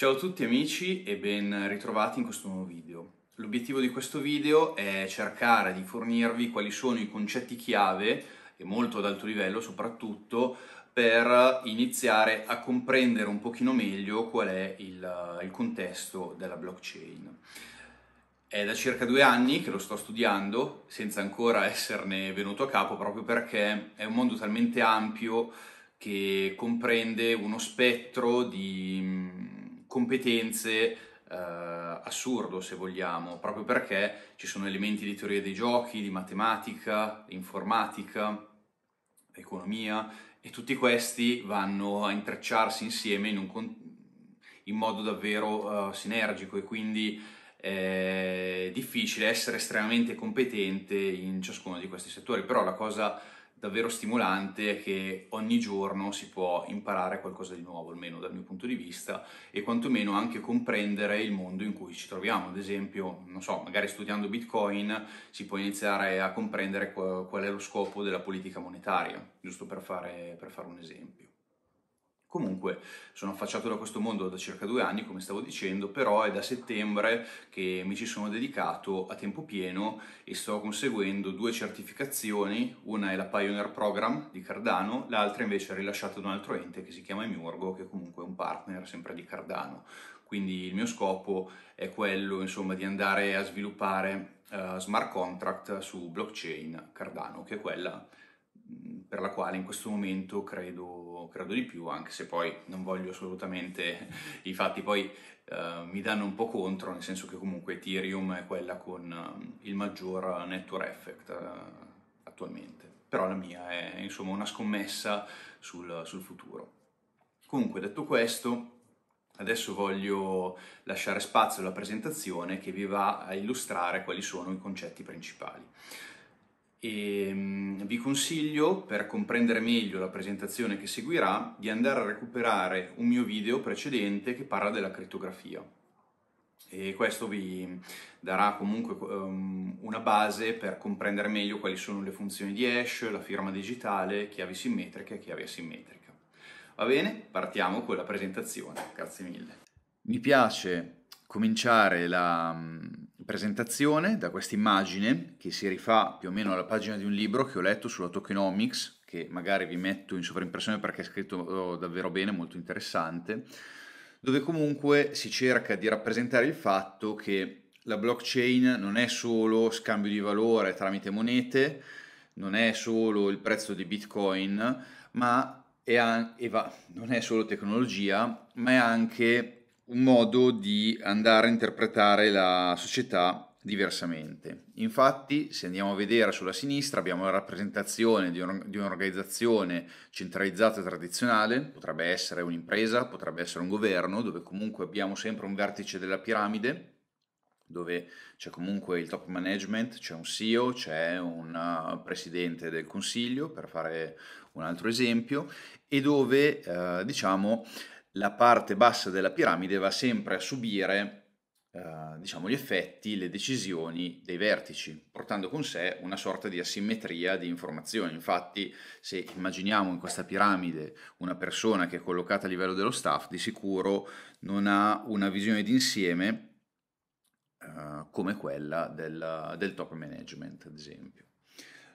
Ciao a tutti amici e ben ritrovati in questo nuovo video. L'obiettivo di questo video è cercare di fornirvi quali sono i concetti chiave, e molto ad alto livello soprattutto, per iniziare a comprendere un pochino meglio qual è il, il contesto della blockchain. È da circa due anni che lo sto studiando, senza ancora esserne venuto a capo, proprio perché è un mondo talmente ampio che comprende uno spettro di competenze Uh, assurdo se vogliamo, proprio perché ci sono elementi di teoria dei giochi, di matematica, informatica, economia e tutti questi vanno a intrecciarsi insieme in, con- in modo davvero uh, sinergico e quindi è difficile essere estremamente competente in ciascuno di questi settori, però la cosa davvero stimolante che ogni giorno si può imparare qualcosa di nuovo, almeno dal mio punto di vista, e quantomeno anche comprendere il mondo in cui ci troviamo. Ad esempio, non so, magari studiando Bitcoin si può iniziare a comprendere qual è lo scopo della politica monetaria, giusto per fare, per fare un esempio. Comunque sono affacciato da questo mondo da circa due anni, come stavo dicendo, però è da settembre che mi ci sono dedicato a tempo pieno e sto conseguendo due certificazioni, una è la Pioneer Program di Cardano, l'altra invece è rilasciata da un altro ente che si chiama Miurgo, che comunque è un partner sempre di Cardano. Quindi il mio scopo è quello insomma, di andare a sviluppare uh, smart contract su blockchain Cardano, che è quella per la quale in questo momento credo, credo, di più, anche se poi non voglio assolutamente i fatti poi eh, mi danno un po' contro, nel senso che comunque Ethereum è quella con eh, il maggior network effect eh, attualmente, però la mia è insomma una scommessa sul, sul futuro. Comunque detto questo, Adesso voglio lasciare spazio alla presentazione che vi va a illustrare quali sono i concetti principali e ehm, vi consiglio, per comprendere meglio la presentazione che seguirà, di andare a recuperare un mio video precedente che parla della crittografia. E questo vi darà comunque um, una base per comprendere meglio quali sono le funzioni di hash, la firma digitale, chiavi simmetriche e chiavi asimmetriche. Va bene? Partiamo con la presentazione. Grazie mille. Mi piace cominciare la, presentazione, da questa immagine che si rifà più o meno alla pagina di un libro che ho letto sulla tokenomics, che magari vi metto in sovraimpressione perché è scritto oh, davvero bene, molto interessante, dove comunque si cerca di rappresentare il fatto che la blockchain non è solo scambio di valore tramite monete, non è solo il prezzo di Bitcoin, ma è, an- va- non è solo tecnologia, ma è anche un modo di andare a interpretare la società diversamente. Infatti, se andiamo a vedere sulla sinistra, abbiamo la rappresentazione di, un, di un'organizzazione centralizzata e tradizionale, potrebbe essere un'impresa, potrebbe essere un governo, dove comunque abbiamo sempre un vertice della piramide dove c'è comunque il top management, c'è un CEO, c'è un uh, presidente del consiglio, per fare un altro esempio, e dove eh, diciamo la parte bassa della piramide va sempre a subire eh, diciamo, gli effetti, le decisioni dei vertici, portando con sé una sorta di asimmetria di informazioni. Infatti, se immaginiamo in questa piramide una persona che è collocata a livello dello staff, di sicuro non ha una visione d'insieme eh, come quella del, del top management, ad esempio.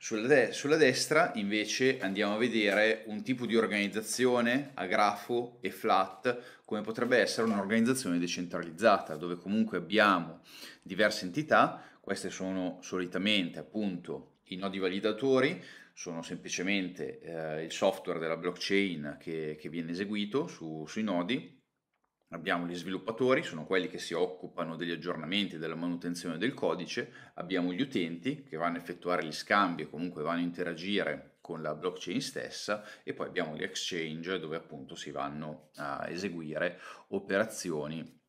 Sulla, de- sulla, destra invece andiamo a vedere un tipo di organizzazione a grafo e flat come potrebbe essere un'organizzazione decentralizzata dove comunque abbiamo diverse entità, queste sono solitamente appunto i nodi validatori, sono semplicemente eh, il software della blockchain che, che viene eseguito su, sui nodi Abbiamo gli sviluppatori, sono quelli che si occupano degli aggiornamenti e della manutenzione del codice, abbiamo gli utenti che vanno a effettuare gli scambi e comunque vanno a interagire con la blockchain stessa e poi abbiamo gli exchange dove appunto si vanno a eseguire operazioni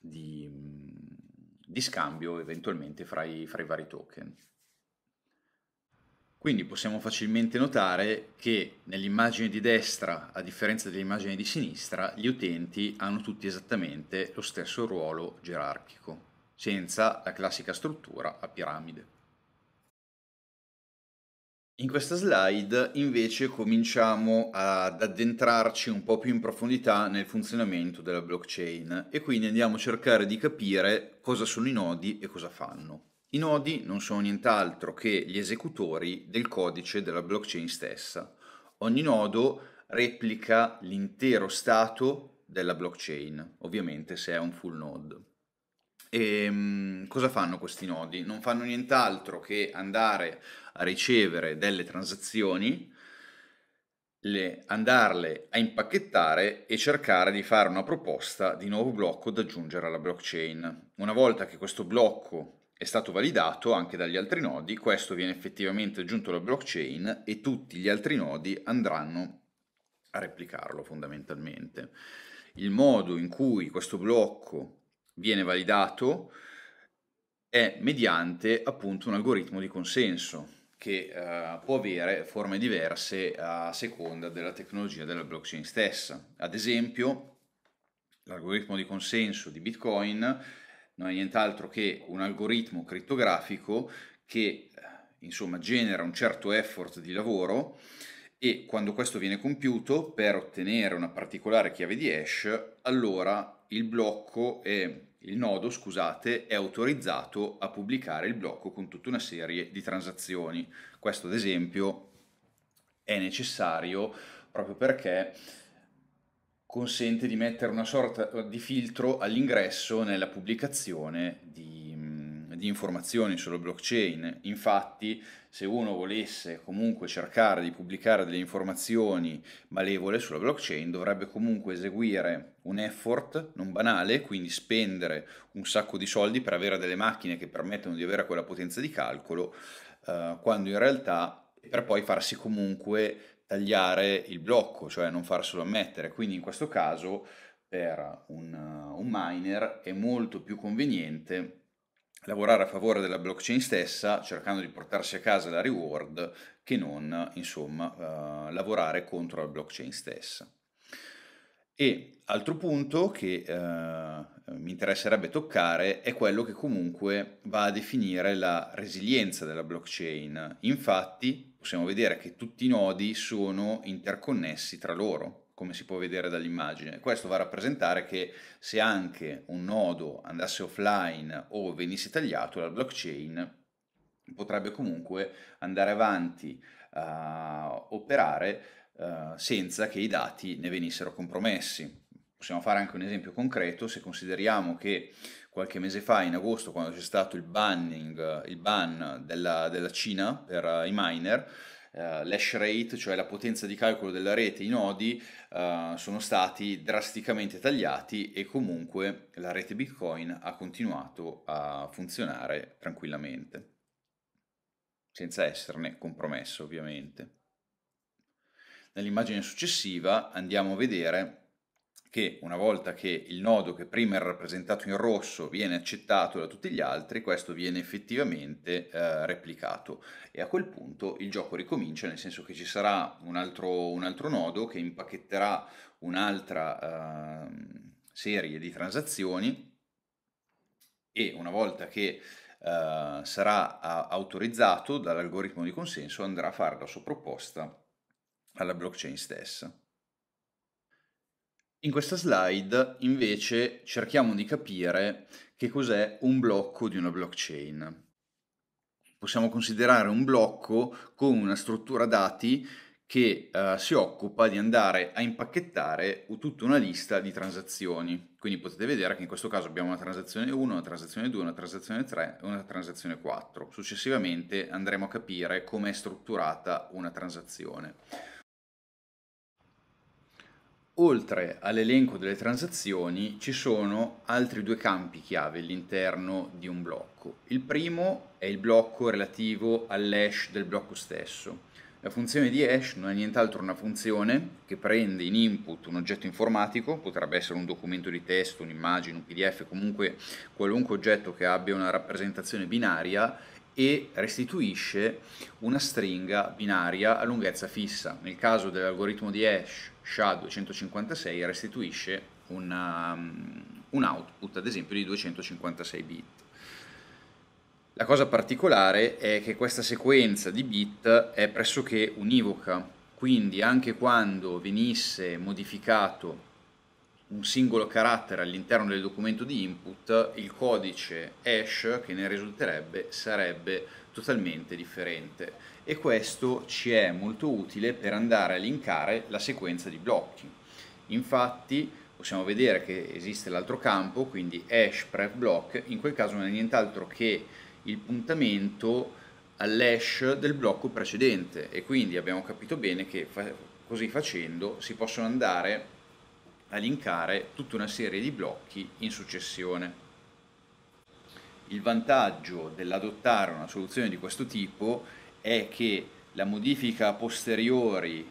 di, di scambio eventualmente fra i, fra i vari token. Quindi possiamo facilmente notare che nell'immagine di destra, a differenza dell'immagine di sinistra, gli utenti hanno tutti esattamente lo stesso ruolo gerarchico, senza la classica struttura a piramide. In questa slide invece cominciamo ad addentrarci un po' più in profondità nel funzionamento della blockchain e quindi andiamo a cercare di capire cosa sono i nodi e cosa fanno. I nodi non sono nient'altro che gli esecutori del codice della blockchain stessa. Ogni nodo replica l'intero stato della blockchain, ovviamente se è un full node. E ehm, cosa fanno questi nodi? Non fanno nient'altro che andare a ricevere delle transazioni, le, andarle a impacchettare e cercare di fare una proposta di nuovo blocco da aggiungere alla blockchain. Una volta che questo blocco è stato validato anche dagli altri nodi, questo viene effettivamente aggiunto alla blockchain e tutti gli altri nodi andranno a replicarlo fondamentalmente. Il modo in cui questo blocco viene validato è mediante appunto un algoritmo di consenso che eh, può avere forme diverse a seconda della tecnologia della blockchain stessa. Ad esempio, l'algoritmo di consenso di Bitcoin non è nient'altro che un algoritmo crittografico che eh, insomma genera un certo effort di lavoro e quando questo viene compiuto per ottenere una particolare chiave di hash, allora il blocco è il nodo, scusate, è autorizzato a pubblicare il blocco con tutta una serie di transazioni. Questo ad esempio è necessario proprio perché consente di mettere una sorta di filtro all'ingresso nella pubblicazione di, mm, di informazioni sulla blockchain. Infatti, se uno volesse comunque cercare di pubblicare delle informazioni malevole sulla blockchain, dovrebbe comunque eseguire un effort non banale, quindi spendere un sacco di soldi per avere delle macchine che permettono di avere quella potenza di calcolo, eh, quando in realtà per poi farsi comunque tagliare il blocco, cioè non farselo ammettere. Quindi in questo caso per un, eh, un miner è molto più conveniente lavorare a favore della blockchain stessa, cercando di portarsi a casa la reward, che non, insomma, eh, lavorare contro la blockchain stessa. E altro punto che eh, mi interesserebbe toccare è quello che comunque va a definire la resilienza della blockchain. Infatti possiamo vedere che tutti i nodi sono interconnessi tra loro, come si può vedere dall'immagine. Questo va a rappresentare che se anche un nodo andasse offline o venisse tagliato, la blockchain potrebbe comunque andare avanti a operare eh, senza che i dati ne venissero compromessi. Possiamo fare anche un esempio concreto, se consideriamo che qualche mese fa, in agosto, quando c'è stato il, banning, il ban della, della Cina per uh, i miner, uh, l'hash rate, cioè la potenza di calcolo della rete, i nodi uh, sono stati drasticamente tagliati e comunque la rete Bitcoin ha continuato a funzionare tranquillamente, senza esserne compromesso ovviamente. Nell'immagine successiva andiamo a vedere che una volta che il nodo che prima era rappresentato in rosso viene accettato da tutti gli altri, questo viene effettivamente eh, replicato e a quel punto il gioco ricomincia, nel senso che ci sarà un altro, un altro nodo che impacchetterà un'altra eh, serie di transazioni e una volta che eh, sarà autorizzato dall'algoritmo di consenso andrà a fare la sua proposta alla blockchain stessa. In questa slide invece cerchiamo di capire che cos'è un blocco di una blockchain. Possiamo considerare un blocco come una struttura dati che eh, si occupa di andare a impacchettare tutta una lista di transazioni. Quindi potete vedere che in questo caso abbiamo una transazione 1, una transazione 2, una transazione 3 e una transazione 4. Successivamente andremo a capire come è strutturata una transazione. Oltre all'elenco delle transazioni ci sono altri due campi chiave all'interno di un blocco. Il primo è il blocco relativo all'hash del blocco stesso. La funzione di hash non è nient'altro una funzione che prende in input un oggetto informatico, potrebbe essere un documento di testo, un'immagine, un PDF, comunque qualunque oggetto che abbia una rappresentazione binaria e restituisce una stringa binaria a lunghezza fissa. Nel caso dell'algoritmo di hash SHA-256 restituisce una, um, un output ad esempio di 256 bit. La cosa particolare è che questa sequenza di bit è pressoché univoca, quindi anche quando venisse modificato un singolo carattere all'interno del documento di input, il codice hash che ne risulterebbe sarebbe totalmente differente e questo ci è molto utile per andare a linkare la sequenza di blocchi. Infatti possiamo vedere che esiste l'altro campo, quindi hash prep block, in quel caso non è nient'altro che il puntamento all'hash del blocco precedente e quindi abbiamo capito bene che così facendo si possono andare a linkare tutta una serie di blocchi in successione. Il vantaggio dell'adottare una soluzione di questo tipo è che la modifica a posteriori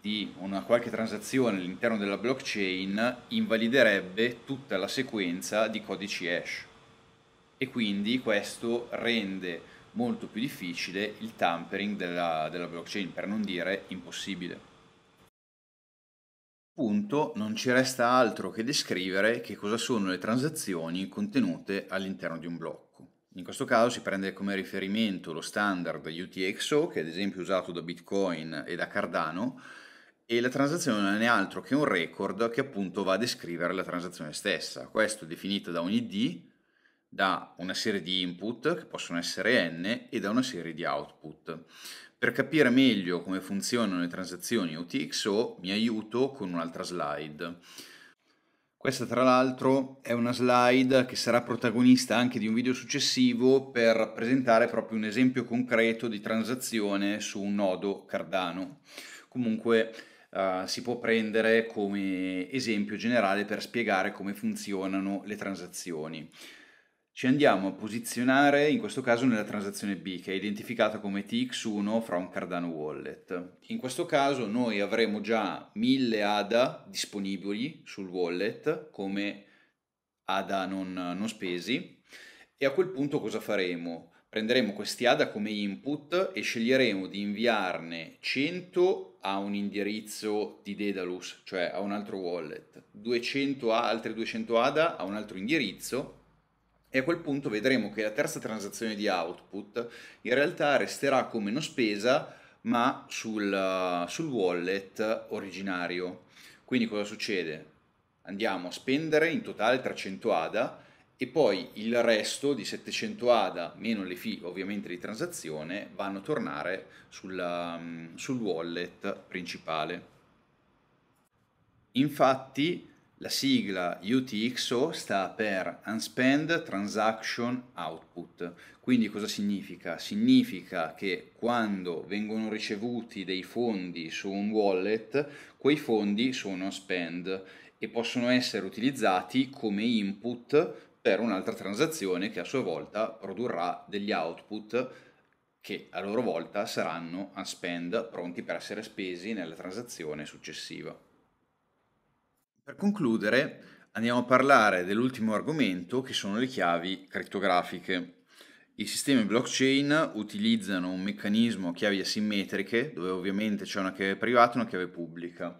di una qualche transazione all'interno della blockchain invaliderebbe tutta la sequenza di codici hash e quindi questo rende molto più difficile il tampering della, della blockchain, per non dire impossibile punto non ci resta altro che descrivere che cosa sono le transazioni contenute all'interno di un blocco. In questo caso si prende come riferimento lo standard UTXO, che è ad esempio usato da Bitcoin e da Cardano, e la transazione non è altro che un record che appunto va a descrivere la transazione stessa. Questo è definito da un ID, da una serie di input che possono essere n e da una serie di output. Per capire meglio come funzionano le transazioni UTXO mi aiuto con un'altra slide. Questa tra l'altro è una slide che sarà protagonista anche di un video successivo per presentare proprio un esempio concreto di transazione su un nodo Cardano. Comunque Uh, si può prendere come esempio generale per spiegare come funzionano le transazioni ci andiamo a posizionare in questo caso nella transazione B che è identificata come TX1 fra un Cardano wallet. In questo caso noi avremo già 1000 ADA disponibili sul wallet come ADA non, non spesi e a quel punto cosa faremo? Prenderemo questi ADA come input e sceglieremo di inviarne 100 a un indirizzo di Dedalus, cioè a un altro wallet, 200 a, altri 200 ADA a un altro indirizzo e a quel punto vedremo che la terza transazione di output in realtà resterà come non spesa ma sul, eh, sul wallet originario. Quindi cosa succede? Andiamo a spendere in totale 300 ADA e poi il resto di 700 ADA meno le fee ovviamente di transazione vanno a tornare sulla, ehm, sul wallet principale. Infatti la sigla UTXO sta per Unspend Transaction Output. Quindi cosa significa? Significa che quando vengono ricevuti dei fondi su un wallet, quei fondi sono spend e possono essere utilizzati come input per un'altra transazione che a sua volta produrrà degli output che a loro volta saranno unspend pronti per essere spesi nella transazione successiva. Per concludere, andiamo a parlare dell'ultimo argomento che sono le chiavi criptografiche. I sistemi blockchain utilizzano un meccanismo a chiavi asimmetriche, dove ovviamente c'è una chiave privata e una chiave pubblica.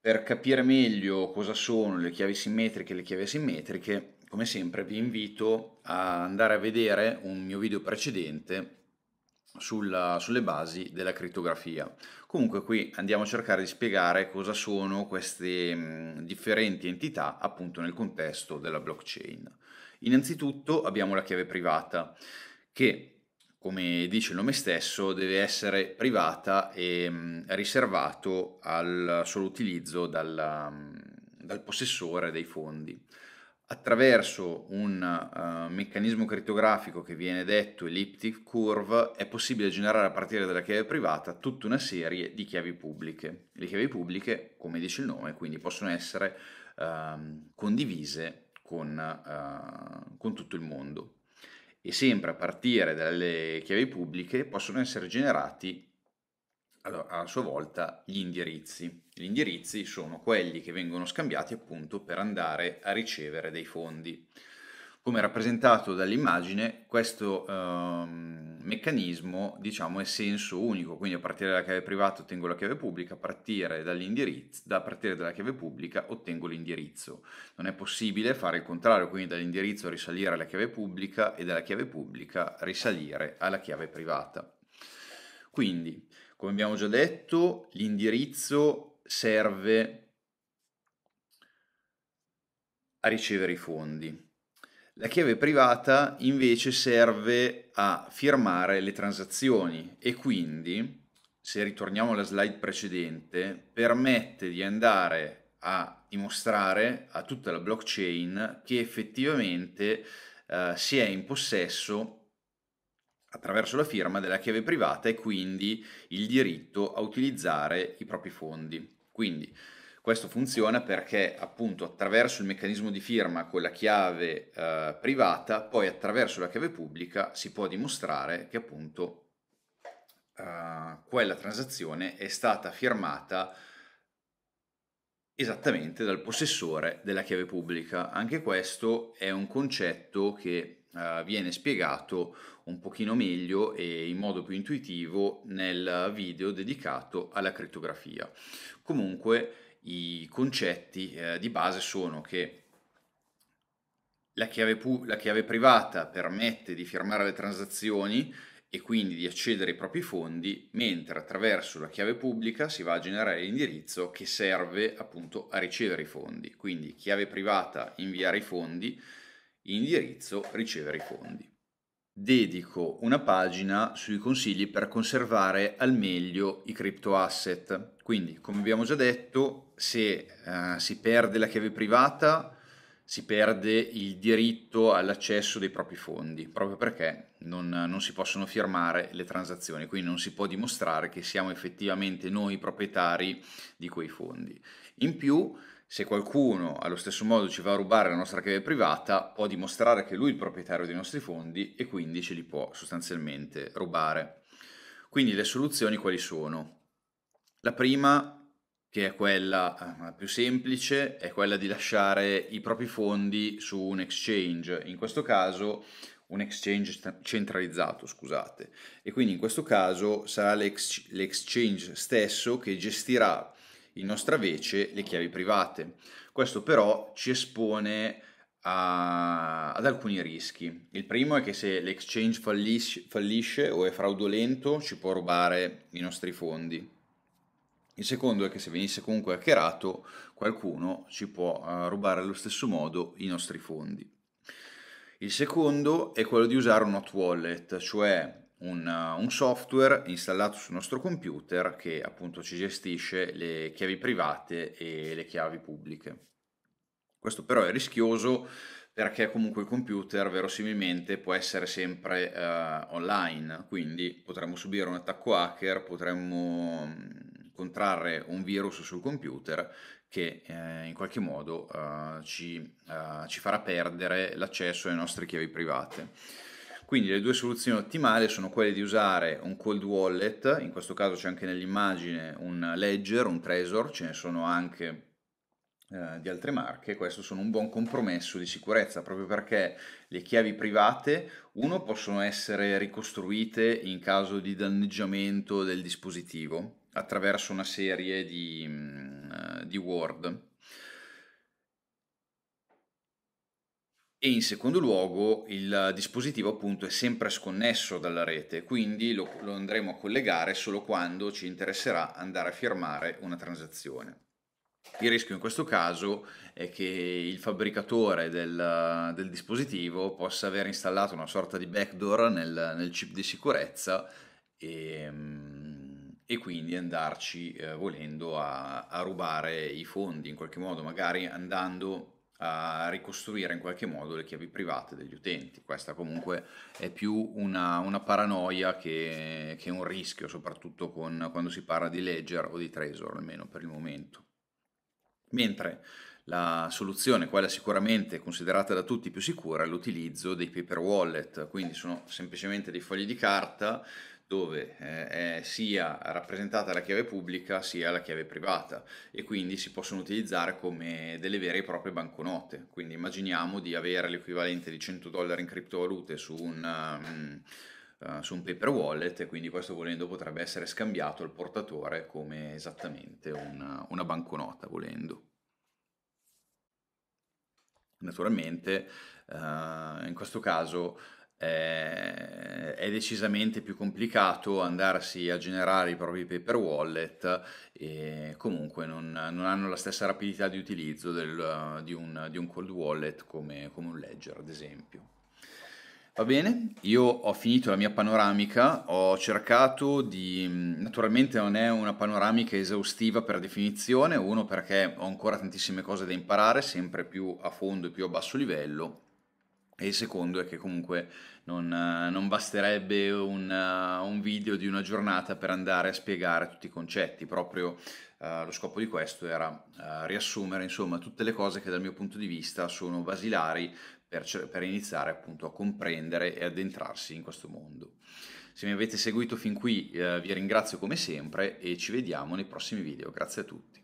Per capire meglio cosa sono le chiavi simmetriche e le chiavi asimmetriche, come sempre vi invito a andare a vedere un mio video precedente sulla, sulle basi della crittografia. Comunque qui andiamo a cercare di spiegare cosa sono queste mh, differenti entità appunto nel contesto della blockchain. Innanzitutto abbiamo la chiave privata che come dice il nome stesso, deve essere privata e mh, riservato al solo utilizzo dalla, dal possessore dei fondi attraverso un uh, meccanismo crittografico che viene detto elliptic curve è possibile generare a partire dalla chiave privata tutta una serie di chiavi pubbliche. Le chiavi pubbliche, come dice il nome, quindi possono essere uh, condivise con, uh, con tutto il mondo. E sempre a partire dalle chiavi pubbliche possono essere generati allora, a sua volta gli indirizzi. Gli indirizzi sono quelli che vengono scambiati appunto per andare a ricevere dei fondi. Come rappresentato dall'immagine, questo ehm, meccanismo diciamo, è senso unico, quindi a partire dalla chiave privata ottengo la chiave pubblica, a partire, da partire dalla chiave pubblica ottengo l'indirizzo. Non è possibile fare il contrario, quindi dall'indirizzo risalire alla chiave pubblica e dalla chiave pubblica risalire alla chiave privata. Quindi come abbiamo già detto, l'indirizzo serve a ricevere i fondi. La chiave privata invece serve a firmare le transazioni e quindi, se ritorniamo alla slide precedente, permette di andare a dimostrare a tutta la blockchain che effettivamente eh, si è in possesso attraverso la firma della chiave privata e quindi il diritto a utilizzare i propri fondi. Quindi questo funziona perché appunto attraverso il meccanismo di firma con la chiave eh, privata, poi attraverso la chiave pubblica si può dimostrare che appunto eh, quella transazione è stata firmata esattamente dal possessore della chiave pubblica. Anche questo è un concetto che eh, viene spiegato un pochino meglio e in modo più intuitivo nel video dedicato alla crittografia. Comunque i concetti eh, di base sono che la chiave, la chiave privata permette di firmare le transazioni e quindi di accedere ai propri fondi, mentre attraverso la chiave pubblica si va a generare l'indirizzo che serve appunto a ricevere i fondi. Quindi chiave privata inviare i fondi, indirizzo ricevere i fondi. Dedico una pagina sui consigli per conservare al meglio i crypto asset. Quindi, come abbiamo già detto, se uh, si perde la chiave privata, si perde il diritto all'accesso dei propri fondi, proprio perché non, non, si possono firmare le transazioni, quindi non si può dimostrare che siamo effettivamente noi proprietari di quei fondi. In più, se qualcuno allo stesso modo ci va a rubare la nostra chiave privata, può dimostrare che lui è il proprietario dei nostri fondi e quindi ce li può sostanzialmente rubare. Quindi le soluzioni quali sono? La prima, che è quella eh, più semplice, è quella di lasciare i propri fondi su un exchange, in questo caso un exchange centralizzato, scusate. E quindi in questo caso sarà l'exchange stesso che gestirà in nostra vece le chiavi private. Questo però ci espone a, ad alcuni rischi. Il primo è che se l'exchange fallisce, fallisce o è fraudolento ci può rubare i nostri fondi. Il secondo è che se venisse comunque hackerato qualcuno ci può uh, rubare allo stesso modo i nostri fondi. Il secondo è quello di usare un hot wallet, cioè un, un, software installato sul nostro computer che appunto ci gestisce le chiavi private e le chiavi pubbliche. Questo però è rischioso perché comunque il computer verosimilmente può essere sempre eh, online, quindi potremmo subire un attacco hacker, potremmo mm, contrarre un virus sul computer che eh, in qualche modo eh, ci, eh, ci farà perdere l'accesso alle nostre chiavi private. Quindi le due soluzioni ottimali sono quelle di usare un cold wallet, in questo caso c'è anche nell'immagine un ledger, un Trezor, ce ne sono anche eh, di altre marche, questo sono un buon compromesso di sicurezza, proprio perché le chiavi private, uno, possono essere ricostruite in caso di danneggiamento del dispositivo attraverso una serie di, mm, eh, di Word E in secondo luogo il dispositivo appunto è sempre sconnesso dalla rete, quindi lo, lo andremo a collegare solo quando ci interesserà andare a firmare una transazione. Il rischio in questo caso è che il fabbricatore del, del dispositivo possa aver installato una sorta di backdoor nel, nel chip di sicurezza e, e quindi andarci eh, volendo a, a rubare i fondi in qualche modo, magari andando a ricostruire in qualche modo le chiavi private degli utenti. Questa comunque è più una, una paranoia che, che, un rischio, soprattutto con, quando si parla di Ledger o di Trezor, almeno per il momento. Mentre la soluzione, quella sicuramente considerata da tutti più sicura, è l'utilizzo dei paper wallet, quindi sono semplicemente dei fogli di carta dove eh, è sia rappresentata la chiave pubblica sia la chiave privata e quindi si possono utilizzare come delle vere e proprie banconote. Quindi immaginiamo di avere l'equivalente di 100 dollari in criptovalute su un... Uh, su un paper wallet e quindi questo volendo potrebbe essere scambiato al portatore come esattamente una, una banconota volendo. Naturalmente uh, in questo caso eh, è decisamente più complicato andarsi a generare i propri paper wallet e comunque non, non hanno la stessa rapidità di utilizzo del, eh, di, un, di, un, cold wallet come, come un ledger ad esempio. Va bene, io ho finito la mia panoramica, ho cercato di... naturalmente non è una panoramica esaustiva per definizione, uno perché ho ancora tantissime cose da imparare, sempre più a fondo e più a basso livello, e il secondo è che comunque non, non basterebbe un, un, video di una giornata per andare a spiegare tutti i concetti, proprio uh, lo scopo di questo era uh, riassumere insomma tutte le cose che dal mio punto di vista sono basilari per, per iniziare appunto a comprendere e addentrarsi in questo mondo. Se mi avete seguito fin qui uh, vi ringrazio come sempre e ci vediamo nei prossimi video, grazie a tutti.